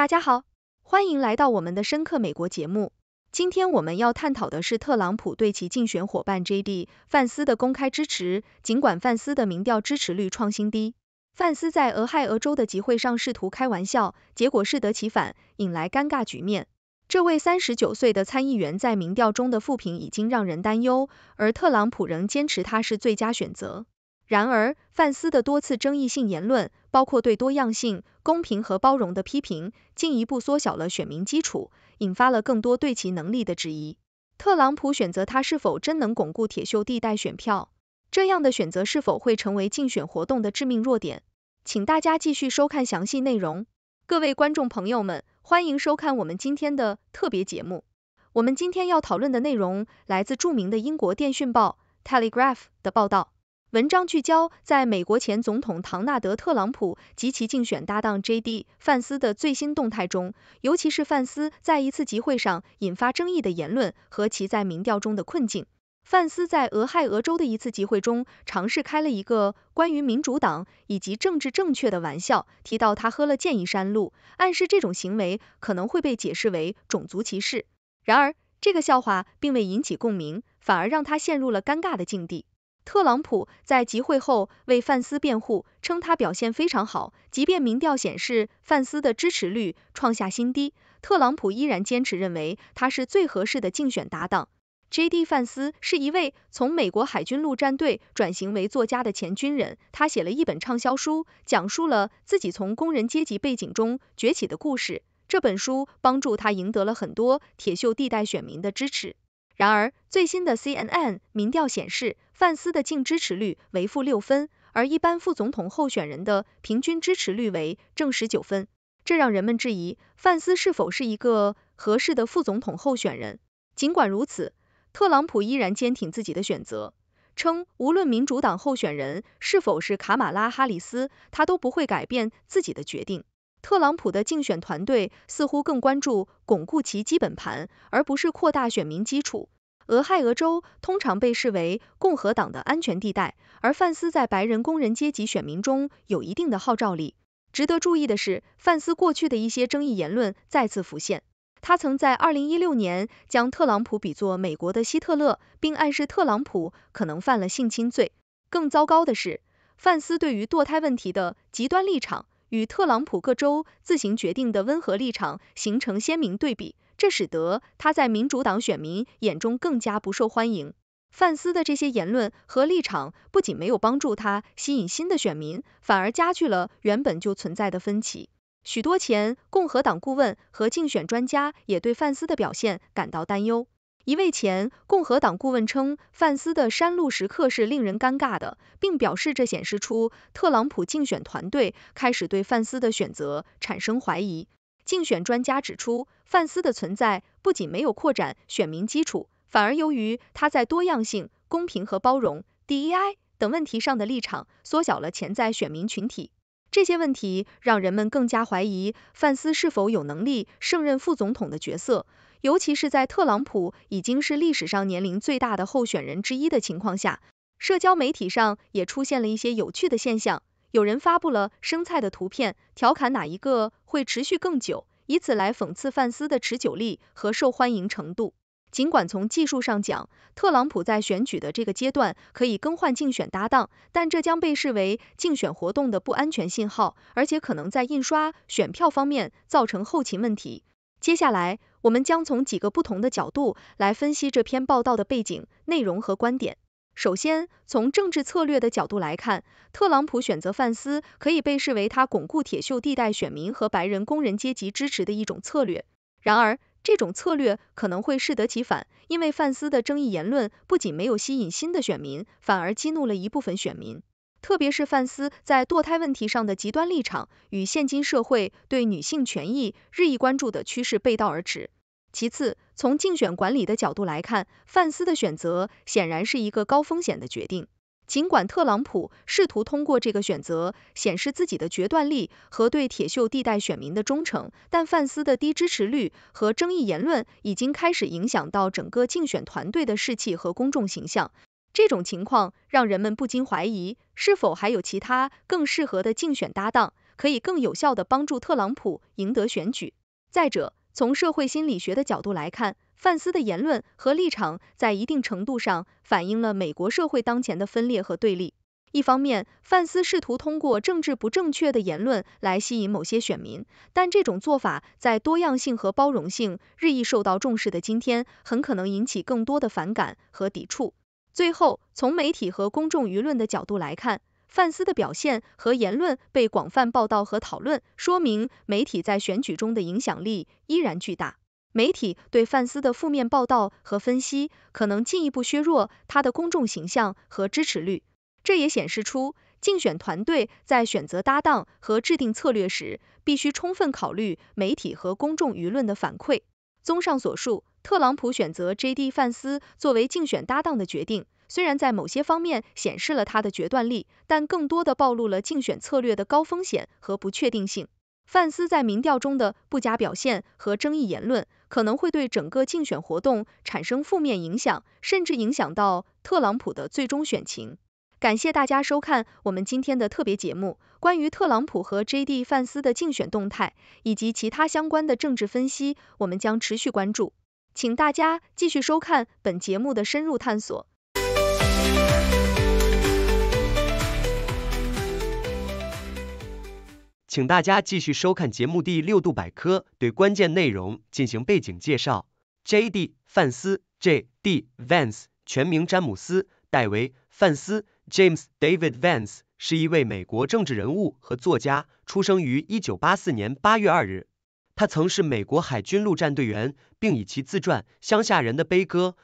大家好，欢迎来到我们的深刻美国节目。今天我们要探讨的是特朗普对其竞选伙伴 J.D. 范斯的公开支持，尽管范斯的民调支持率创新低。范斯在俄亥俄州的集会上试图开玩笑，结果适得其反，引来尴尬局面。这位三十九岁的参议员在民调中的复评已经让人担忧，而特朗普仍坚持他是最佳选择。然而，范斯的多次争议性言论，包括对多样性、公平和包容的批评，进一步缩小了选民基础，引发了更多对其能力的质疑。特朗普选择他是否真能巩固铁锈地带选票，这样的选择是否会成为竞选活动的致命弱点？请大家继续收看详细内容。各位观众朋友们，欢迎收看我们今天的特别节目。我们今天要讨论的内容来自著名的英国电讯报《Telegraph》的报道。文章聚焦在美国前总统唐纳德·特朗普及其竞选搭档 J.D. 范斯的最新动态中，尤其是范斯在一次集会上引发争议的言论和其在民调中的困境。范斯在俄亥俄州的一次集会中，尝试开了一个关于民主党以及政治正确的玩笑，提到他喝了建议山路，暗示这种行为可能会被解释为种族歧视。然而，这个笑话并未引起共鸣，反而让他陷入了尴尬的境地。特朗普在集会后为范斯辩护，称他表现非常好。即便民调显示范斯的支持率创下新低，特朗普依然坚持认为他是最合适的竞选搭档。J.D. 范斯是一位从美国海军陆战队转型为作家的前军人，他写了一本畅销书，讲述了自己从工人阶级背景中崛起的故事。这本书帮助他赢得了很多铁锈地带选民的支持。然而，最新的 CNN 民调显示，范斯的净支持率为负六分，而一般副总统候选人的平均支持率为正十九分。这让人们质疑范斯是否是一个合适的副总统候选人。尽管如此，特朗普依然坚挺自己的选择，称无论民主党候选人是否是卡马拉·哈里斯，他都不会改变自己的决定。特朗普的竞选团队似乎更关注巩固其基本盘，而不是扩大选民基础。俄亥俄州通常被视为共和党的安全地带，而范斯在白人工人阶级选民中有一定的号召力。值得注意的是，范斯过去的一些争议言论再次浮现。他曾在二零一六年将特朗普比作美国的希特勒，并暗示特朗普可能犯了性侵罪。更糟糕的是，范斯对于堕胎问题的极端立场。与特朗普各州自行决定的温和立场形成鲜明对比，这使得他在民主党选民眼中更加不受欢迎。范斯的这些言论和立场不仅没有帮助他吸引新的选民，反而加剧了原本就存在的分歧。许多前共和党顾问和竞选专家也对范斯的表现感到担忧。一位前共和党顾问称，范斯的山路时刻是令人尴尬的，并表示这显示出特朗普竞选团队开始对范斯的选择产生怀疑。竞选专家指出，范斯的存在不仅没有扩展选民基础，反而由于他在多样性、公平和包容 （D E I） 等问题上的立场，缩小了潜在选民群体。这些问题让人们更加怀疑范斯是否有能力胜任副总统的角色。尤其是在特朗普已经是历史上年龄最大的候选人之一的情况下，社交媒体上也出现了一些有趣的现象。有人发布了生菜的图片，调侃哪一个会持续更久，以此来讽刺范斯的持久力和受欢迎程度。尽管从技术上讲，特朗普在选举的这个阶段可以更换竞选搭档，但这将被视为竞选活动的不安全信号，而且可能在印刷选票方面造成后勤问题。接下来。我们将从几个不同的角度来分析这篇报道的背景、内容和观点。首先，从政治策略的角度来看，特朗普选择范斯可以被视为他巩固铁锈地带选民和白人工人阶级支持的一种策略。然而，这种策略可能会适得其反，因为范斯的争议言论不仅没有吸引新的选民，反而激怒了一部分选民。特别是范斯在堕胎问题上的极端立场，与现今社会对女性权益日益关注的趋势背道而驰。其次，从竞选管理的角度来看，范斯的选择显然是一个高风险的决定。尽管特朗普试图通过这个选择显示自己的决断力和对铁锈地带选民的忠诚，但范斯的低支持率和争议言论已经开始影响到整个竞选团队的士气和公众形象。这种情况让人们不禁怀疑。是否还有其他更适合的竞选搭档，可以更有效地帮助特朗普赢得选举？再者，从社会心理学的角度来看，范斯的言论和立场在一定程度上反映了美国社会当前的分裂和对立。一方面，范斯试图通过政治不正确的言论来吸引某些选民，但这种做法在多样性和包容性日益受到重视的今天，很可能引起更多的反感和抵触。最后，从媒体和公众舆论的角度来看，范斯的表现和言论被广泛报道和讨论，说明媒体在选举中的影响力依然巨大。媒体对范斯的负面报道和分析，可能进一步削弱他的公众形象和支持率。这也显示出竞选团队在选择搭档和制定策略时，必须充分考虑媒体和公众舆论的反馈。综上所述。特朗普选择 J.D. 范斯作为竞选搭档的决定，虽然在某些方面显示了他的决断力，但更多的暴露了竞选策略的高风险和不确定性。范斯在民调中的不佳表现和争议言论，可能会对整个竞选活动产生负面影响，甚至影响到特朗普的最终选情。感谢大家收看我们今天的特别节目，关于特朗普和 J.D. 范斯的竞选动态以及其他相关的政治分析，我们将持续关注。请大家继续收看本节目的深入探索。请大家继续收看节目第六度百科对关键内容进行背景介绍。J.D. 范斯 （J.D. Vance） 全名詹姆斯·戴维·范斯 （James David Vance） 是一位美国政治人物和作家，出生于1984年8月2日。他曾是美国海军陆战队员，并以其自传《乡下人的悲歌》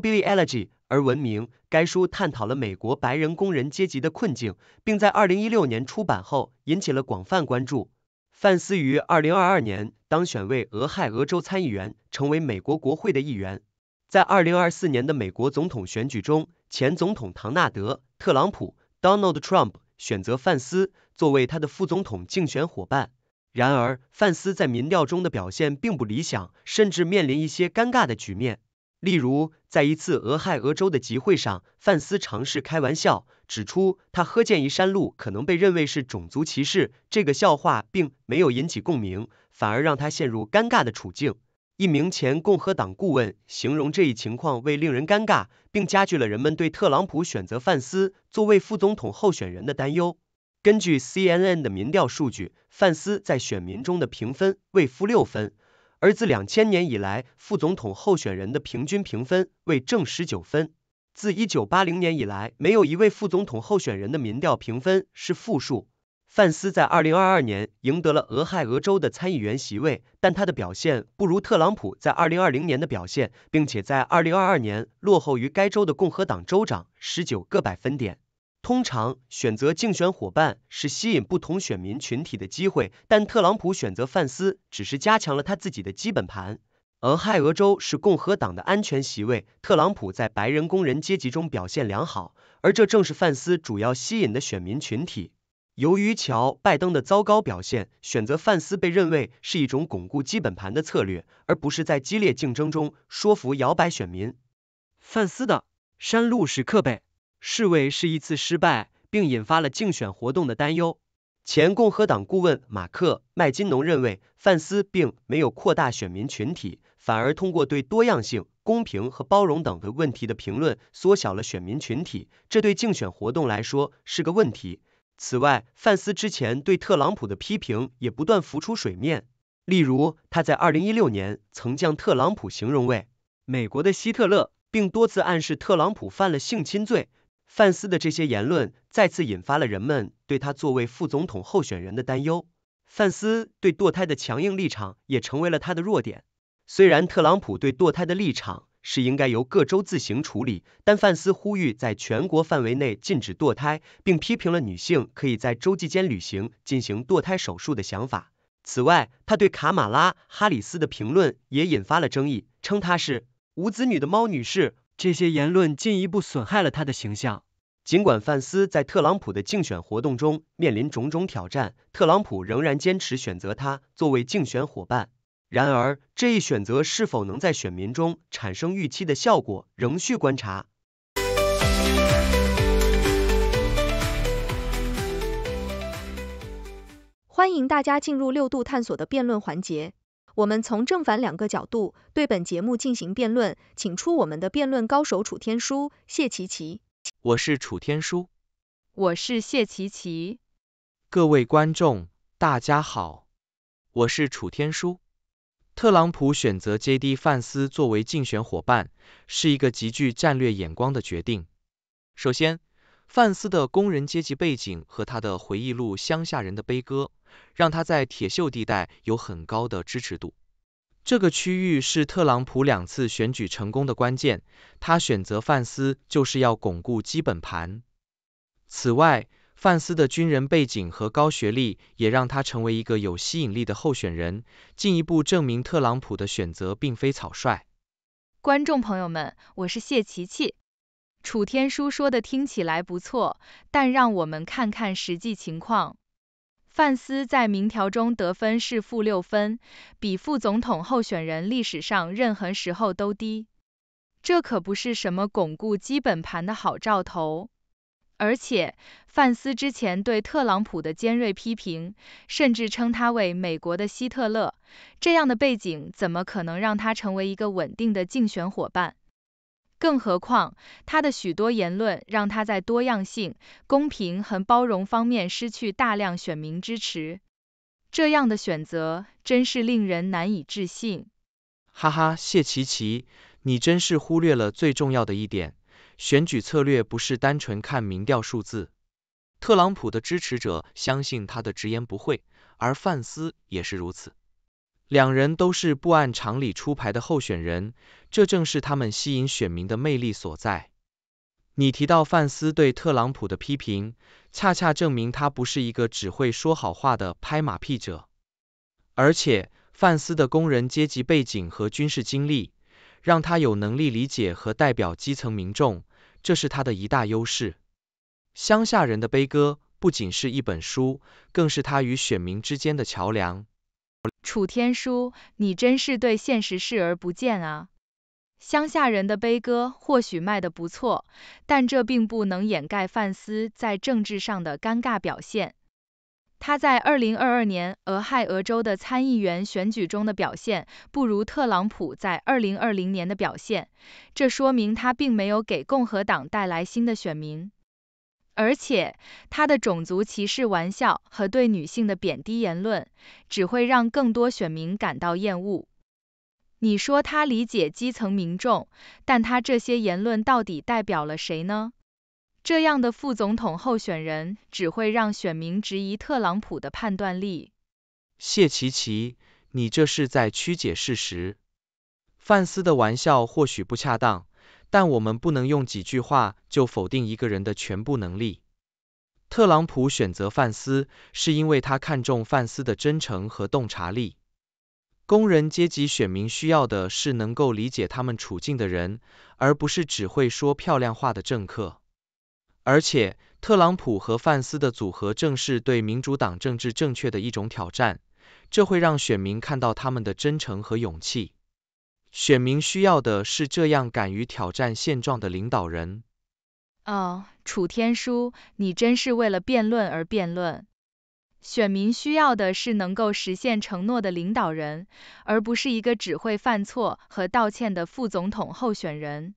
（Hillbilly Elegy） 而闻名。该书探讨了美国白人工人阶级的困境，并在2016年出版后引起了广泛关注。范斯于2022年当选为俄亥俄州参议员，成为美国国会的议员。在2024年的美国总统选举中，前总统唐纳德·特朗普 （Donald Trump） 选择范斯作为他的副总统竞选伙伴。然而，范斯在民调中的表现并不理想，甚至面临一些尴尬的局面。例如，在一次俄亥俄州的集会上，范斯尝试开玩笑，指出他喝见一山鹿可能被认为是种族歧视，这个笑话并没有引起共鸣，反而让他陷入尴尬的处境。一名前共和党顾问形容这一情况为令人尴尬，并加剧了人们对特朗普选择范斯作为副总统候选人的担忧。根据 CNN 的民调数据，范斯在选民中的评分为负六分，而自两千年以来，副总统候选人的平均评分为正十九分。自一九八零年以来，没有一位副总统候选人的民调评分是负数。范斯在二零二二年赢得了俄亥俄州的参议员席位，但他的表现不如特朗普在二零二零年的表现，并且在二零二二年落后于该州的共和党州长十九个百分点。通常选择竞选伙伴是吸引不同选民群体的机会，但特朗普选择范斯只是加强了他自己的基本盘。俄亥俄州是共和党的安全席位，特朗普在白人工人阶级中表现良好，而这正是范斯主要吸引的选民群体。由于乔·拜登的糟糕表现，选择范斯被认为是一种巩固基本盘的策略，而不是在激烈竞争中说服摇摆选民。范斯的山路是刻贝。示威是一次失败，并引发了竞选活动的担忧。前共和党顾问马克·麦金农认为，范斯并没有扩大选民群体，反而通过对多样性、公平和包容等问题的评论，缩小了选民群体，这对竞选活动来说是个问题。此外，范斯之前对特朗普的批评也不断浮出水面。例如，他在二零一六年曾将特朗普形容为“美国的希特勒”，并多次暗示特朗普犯了性侵罪。范斯的这些言论再次引发了人们对他作为副总统候选人的担忧。范斯对堕胎的强硬立场也成为了他的弱点。虽然特朗普对堕胎的立场是应该由各州自行处理，但范斯呼吁在全国范围内禁止堕胎，并批评了女性可以在州际间旅行进行堕胎手术的想法。此外，他对卡马拉·哈里斯的评论也引发了争议，称她是“无子女的猫女士”。这些言论进一步损害了他的形象。尽管范斯在特朗普的竞选活动中面临种种挑战，特朗普仍然坚持选择他作为竞选伙伴。然而，这一选择是否能在选民中产生预期的效果，仍需观察。欢迎大家进入六度探索的辩论环节。我们从正反两个角度对本节目进行辩论，请出我们的辩论高手楚天舒、谢琪琪。我是楚天舒，我是谢琪琪。各位观众，大家好，我是楚天舒。特朗普选择 J.D. 范斯作为竞选伙伴，是一个极具战略眼光的决定。首先，范斯的工人阶级背景和他的回忆录《乡下人的悲歌》，让他在铁锈地带有很高的支持度。这个区域是特朗普两次选举成功的关键，他选择范斯就是要巩固基本盘。此外，范斯的军人背景和高学历也让他成为一个有吸引力的候选人，进一步证明特朗普的选择并非草率。观众朋友们，我是谢琪琪。楚天舒说的听起来不错，但让我们看看实际情况。范斯在民调中得分是负六分，比副总统候选人历史上任何时候都低。这可不是什么巩固基本盘的好兆头。而且，范斯之前对特朗普的尖锐批评，甚至称他为“美国的希特勒”，这样的背景怎么可能让他成为一个稳定的竞选伙伴？更何况，他的许多言论让他在多样性、公平和包容方面失去大量选民支持。这样的选择真是令人难以置信。哈哈，谢琪琪，你真是忽略了最重要的一点：选举策略不是单纯看民调数字。特朗普的支持者相信他的直言不讳，而范斯也是如此。两人都是不按常理出牌的候选人，这正是他们吸引选民的魅力所在。你提到范斯对特朗普的批评，恰恰证明他不是一个只会说好话的拍马屁者。而且，范斯的工人阶级背景和军事经历，让他有能力理解和代表基层民众，这是他的一大优势。乡下人的悲歌不仅是一本书，更是他与选民之间的桥梁。楚天舒，你真是对现实视而不见啊！乡下人的悲歌或许卖得不错，但这并不能掩盖范斯在政治上的尴尬表现。他在2022年俄亥俄州的参议员选举中的表现不如特朗普在2020年的表现，这说明他并没有给共和党带来新的选民。而且他的种族歧视玩笑和对女性的贬低言论，只会让更多选民感到厌恶。你说他理解基层民众，但他这些言论到底代表了谁呢？这样的副总统候选人只会让选民质疑特朗普的判断力。谢奇奇，你这是在曲解事实。范斯的玩笑或许不恰当。但我们不能用几句话就否定一个人的全部能力。特朗普选择范斯，是因为他看重范斯的真诚和洞察力。工人阶级选民需要的是能够理解他们处境的人，而不是只会说漂亮话的政客。而且，特朗普和范斯的组合正是对民主党政治正确的一种挑战，这会让选民看到他们的真诚和勇气。选民需要的是这样敢于挑战现状的领导人。哦，楚天舒，你真是为了辩论而辩论。选民需要的是能够实现承诺的领导人，而不是一个只会犯错和道歉的副总统候选人。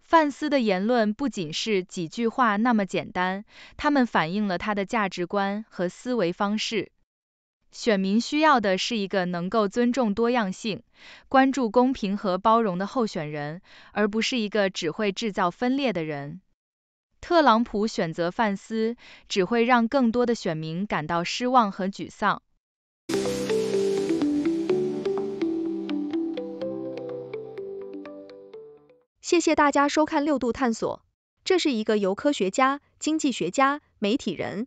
范斯的言论不仅是几句话那么简单，他们反映了他的价值观和思维方式。选民需要的是一个能够尊重多样性、关注公平和包容的候选人，而不是一个只会制造分裂的人。特朗普选择范斯，只会让更多的选民感到失望和沮丧。谢谢大家收看六度探索，这是一个由科学家、经济学家、媒体人。